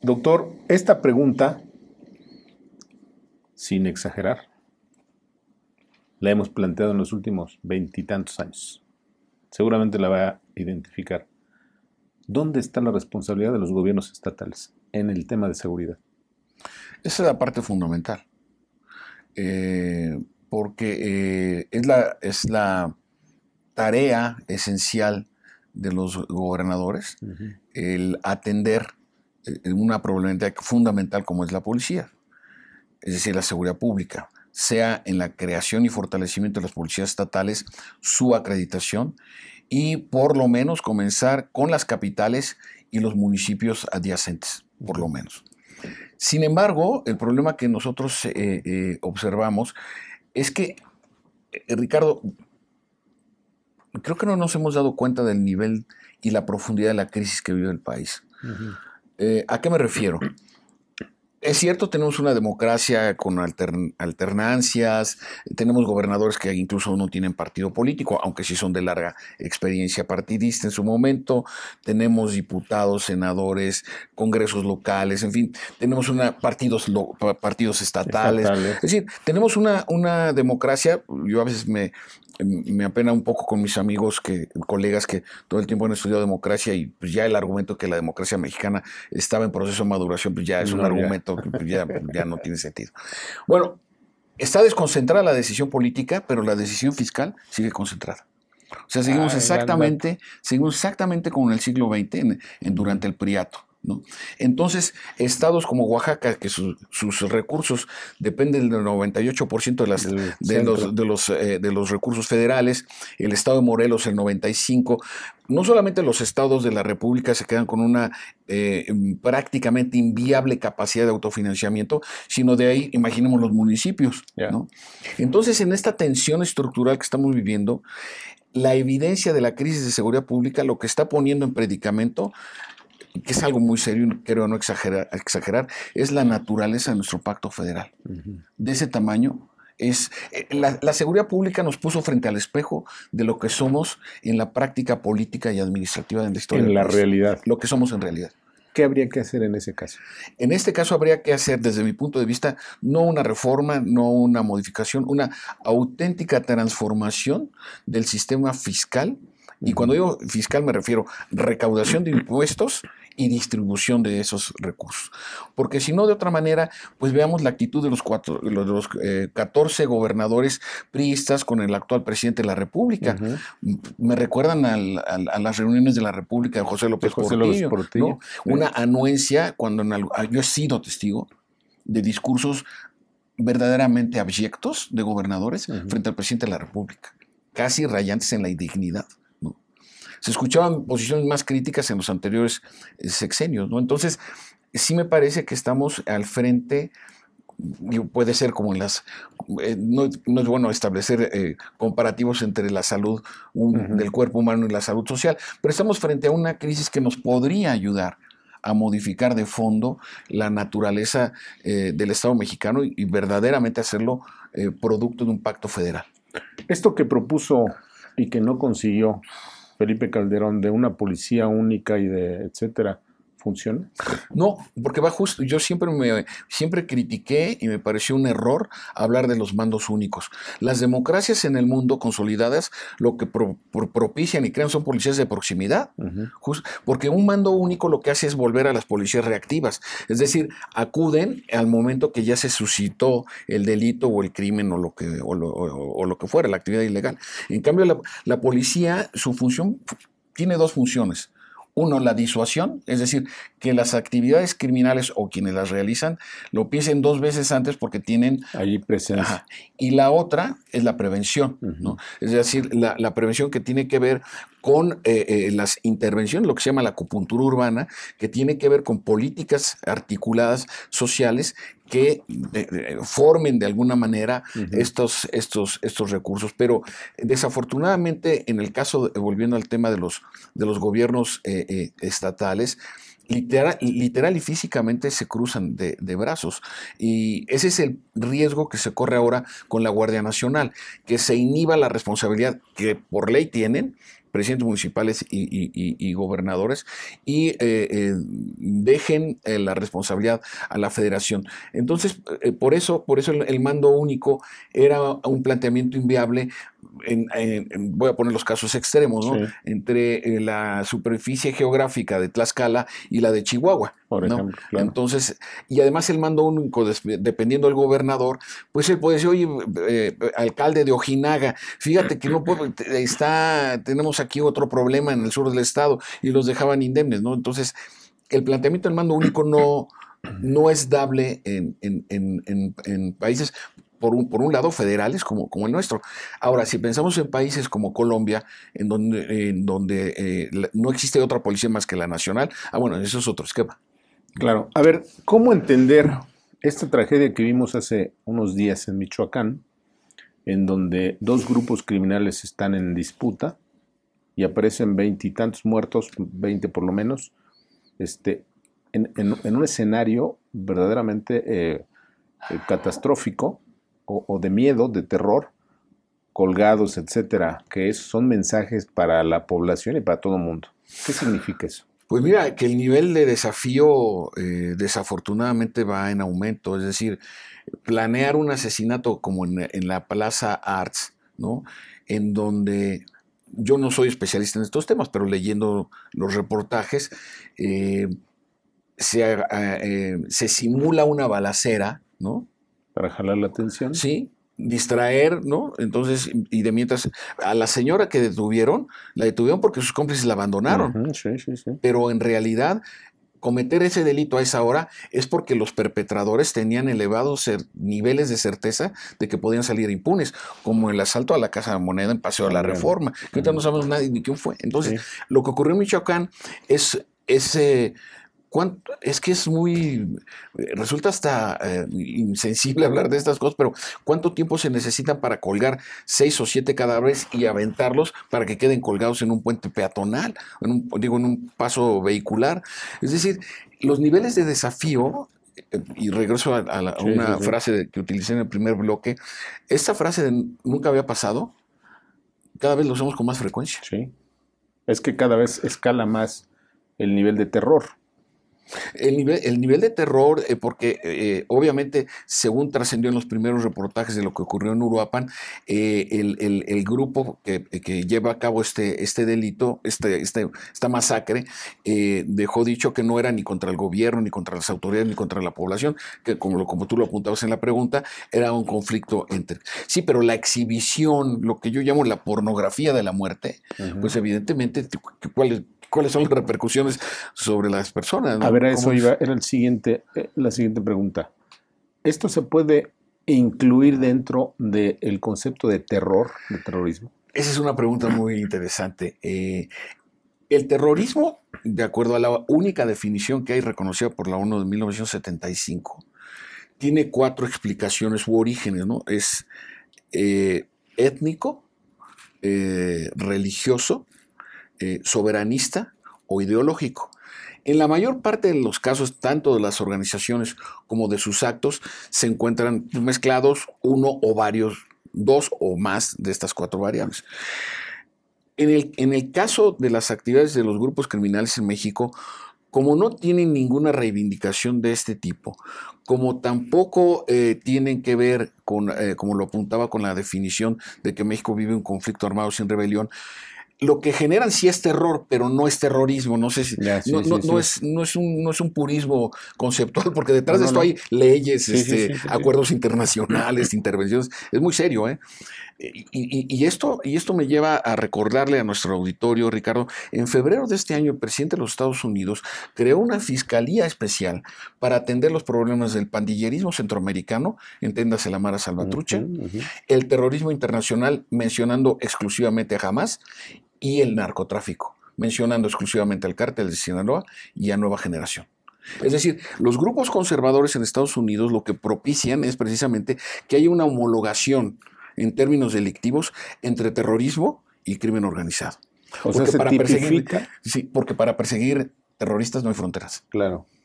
Doctor, esta pregunta, sin exagerar, la hemos planteado en los últimos veintitantos años. Seguramente la va a identificar. ¿Dónde está la responsabilidad de los gobiernos estatales en el tema de seguridad? Esa es la parte fundamental. Eh, porque eh, es, la, es, la, tarea esencial de los gobernadores el atender una problemática fundamental como es la policía, es decir, la seguridad pública, sea en la creación y fortalecimiento de las policías estatales, su acreditación y por lo menos comenzar con las capitales y los municipios adyacentes, por lo menos. Sin embargo, el problema que nosotros eh, eh, observamos es que, eh, Ricardo, creo que no nos hemos dado cuenta del nivel y la profundidad de la crisis que vive el país. Eh, ¿A qué me refiero? Es cierto, tenemos una democracia con alternancias, tenemos gobernadores que incluso no tienen partido político, aunque sí son de larga experiencia partidista en su momento, tenemos diputados, senadores, congresos locales, en fin, tenemos una, partidos, partidos estatales. Es decir, tenemos una, una democracia, yo a veces me, me apena un poco con mis amigos, que, colegas que todo el tiempo han estudiado democracia y pues, ya el argumento que la democracia mexicana estaba en proceso de maduración, pues ya es un argumento que pues, pues, ya, no tiene sentido. Bueno, está desconcentrada la decisión política, pero la decisión fiscal sigue concentrada. O sea, seguimos ah, exactamente, seguimos exactamente como en el siglo XX, en, durante el priato. Entonces, estados como Oaxaca, que sus recursos dependen del 98% de, las, de, los, eh, de los, recursos federales, el estado de Morelos el 95%, no solamente los estados de la República se quedan con una eh, em, prácticamente inviable capacidad de autofinanciamiento, sino de ahí, imaginemos los municipios. Entonces, en esta tensión estructural que estamos viviendo, la evidencia de la crisis de seguridad pública lo que está poniendo en predicamento que es algo muy serio y creo no exagerar, exagerar, es la naturaleza de nuestro pacto federal. De ese tamaño es eh, la, seguridad pública nos puso frente al espejo de lo que somos en la práctica política y administrativa de la historia. En la realidad. Lo que somos en realidad. ¿Qué habría que hacer en ese caso? En este caso habría que hacer, desde mi punto de vista, no una reforma, no una modificación, una auténtica transformación del sistema fiscal y cuando digo fiscal me refiero recaudación de impuestos y distribución de esos recursos. Porque si no, de otra manera, pues veamos la actitud de los, cuatro, de los 14 eh, gobernadores priistas con el actual presidente de la República. Me recuerdan a las reuniones de la República de José López Portillo. Una anuencia cuando yo he sido testigo de discursos verdaderamente abyectos de gobernadores frente al presidente de la República, casi rayantes en la indignidad se escuchaban posiciones más críticas en los anteriores eh, sexenios, ¿no? Entonces, sí me parece que estamos al frente puede ser como en las... Eh, no, es bueno establecer eh, comparativos entre la salud del cuerpo humano y la salud social, pero estamos frente a una crisis que nos podría ayudar a modificar de fondo la naturaleza del Estado mexicano y verdaderamente hacerlo producto de un pacto federal. Esto que propuso y que no consiguió Felipe Calderón de una policía única y de etcétera funciona? No, porque va justo. Yo siempre me siempre critiqué y me pareció un error hablar de los mandos únicos. Las democracias en el mundo consolidadas lo que propician y crean son policías de proximidad. porque un mando único lo que hace es volver a las policías reactivas. Es decir, acuden al momento que ya se suscitó el delito o el crimen o lo que, o lo, que fuera, la actividad ilegal. En cambio, la, la policía, su función tiene dos funciones uno, la disuasión, es decir, que las actividades criminales o quienes las realizan lo piensen dos veces antes porque tienen... Allí presencia. Y la otra es la prevención, ¿no? Es decir, la, prevención que tiene que ver con eh, eh, las intervenciones, lo que se llama la acupuntura urbana, que tiene que ver con políticas articuladas sociales que eh, formen de alguna manera estos, estos, estos recursos. Pero desafortunadamente, en el caso, volviendo al tema de los, de los gobiernos estatales, Literal, y físicamente se cruzan de, brazos. Y ese es el riesgo que se corre ahora con la Guardia Nacional, que se inhiba la responsabilidad que por ley tienen presidentes municipales y, gobernadores y eh, eh, dejen eh, la responsabilidad a la federación. Entonces, por eso, por eso el, mando único era un planteamiento inviable en, voy a poner los casos extremos, ¿no? Entre eh, la superficie geográfica de Tlaxcala y la de Chihuahua. Entonces, y además el mando único, dependiendo del gobernador, pues él puede decir, oye, eh, alcalde de Ojinaga, fíjate que no puedo, está, tenemos aquí otro problema en el sur del estado, y los dejaban indemnes, ¿no? Entonces, el planteamiento del mando único no no es dable en, en, en, países por un, por un lado, federales como, como el nuestro. Ahora, si pensamos en países como Colombia, en donde, en donde eh, no existe otra policía más que la nacional, ah, bueno, eso es otro esquema. Claro. A ver, ¿cómo entender esta tragedia que vimos hace unos días en Michoacán, en donde dos grupos criminales están en disputa y aparecen veintitantos muertos, veinte por lo menos, este, en, un escenario verdaderamente eh, eh, catastrófico, o, de miedo, de terror, colgados, etcétera, que son mensajes para la población y para todo el mundo. ¿Qué significa eso? Pues mira, que el nivel de desafío eh, desafortunadamente va en aumento, es decir, planear un asesinato como en, la Plaza Arts, ¿no? En donde yo no soy especialista en estos temas, pero leyendo los reportajes, eh, eh, se simula una balacera, ¿no? Para jalar la atención. Sí, distraer, ¿no? Entonces, y de mientras, a la señora que detuvieron, la detuvieron porque sus cómplices la abandonaron. sí, sí, sí. Pero en realidad, cometer ese delito a esa hora es porque los perpetradores tenían elevados niveles de certeza de que podían salir impunes, como el asalto a la Casa de Moneda en Paseo de la Reforma, que ahorita no sabemos nadie ni quién fue. Entonces, lo que ocurrió en Michoacán es ese es que es muy, eh, resulta hasta eh, insensible hablar de estas cosas, pero ¿cuánto tiempo se necesita para colgar seis o siete cadáveres y aventarlos para que queden colgados en un puente peatonal, en un, digo, en un paso vehicular? Es decir, los niveles de desafío, eh, y regreso a, una frase que utilicé en el primer bloque, esta frase de nunca había pasado, cada vez lo usamos con más frecuencia. es que cada vez escala más el nivel de terror. El nivel, el nivel de terror, eh, porque eh, obviamente, según trascendió en los primeros reportajes de lo que ocurrió en Uruapan, eh, el, grupo que, lleva a cabo este, este delito, este, este, esta masacre, dejó dicho que no era ni contra el gobierno, ni contra las autoridades, ni contra la población, que como, como tú lo apuntabas en la pregunta, era un conflicto entre... Sí, pero la exhibición, lo que yo llamo la pornografía de la muerte, pues evidentemente, ¿cuál es? cuáles son las repercusiones sobre las personas. A ver, eso iba, era el siguiente, eh, la siguiente pregunta. ¿Esto se puede incluir dentro del concepto de terror, de terrorismo? Esa es una pregunta muy interesante. Eh, el terrorismo, de acuerdo a la única definición que hay reconocida por la ONU de 1975, tiene cuatro explicaciones u orígenes, ¿no? Es eh, étnico, religioso, eh, soberanista o ideológico. En la mayor parte de los casos, tanto de las organizaciones como de sus actos, se encuentran mezclados uno o varios, dos o más de estas cuatro variables. En el, caso de las actividades de los grupos criminales en México, como no tienen ninguna reivindicación de este tipo, como tampoco eh, tienen que ver con, eh, como lo apuntaba con la definición de que México vive un conflicto armado sin rebelión, lo que generan sí es terror, pero no es terrorismo. No sé si no, es no es un no es un purismo conceptual, porque detrás de esto hay leyes, este, acuerdos internacionales, intervenciones. Es muy serio, ¿eh? Y, esto, y esto me lleva a recordarle a nuestro auditorio, Ricardo, en febrero de este año el presidente de los Estados Unidos creó una fiscalía especial para atender los problemas del pandillerismo centroamericano, enténdase la Mara Salvatrucha, el terrorismo internacional mencionando exclusivamente a Hamas, y el narcotráfico, mencionando exclusivamente al cártel de Sinaloa y a Nueva Generación. Es decir, los grupos conservadores en Estados Unidos lo que propician es precisamente que haya una homologación en términos delictivos entre terrorismo y crimen organizado. O sea, sí, porque para perseguir terroristas no hay fronteras. Claro.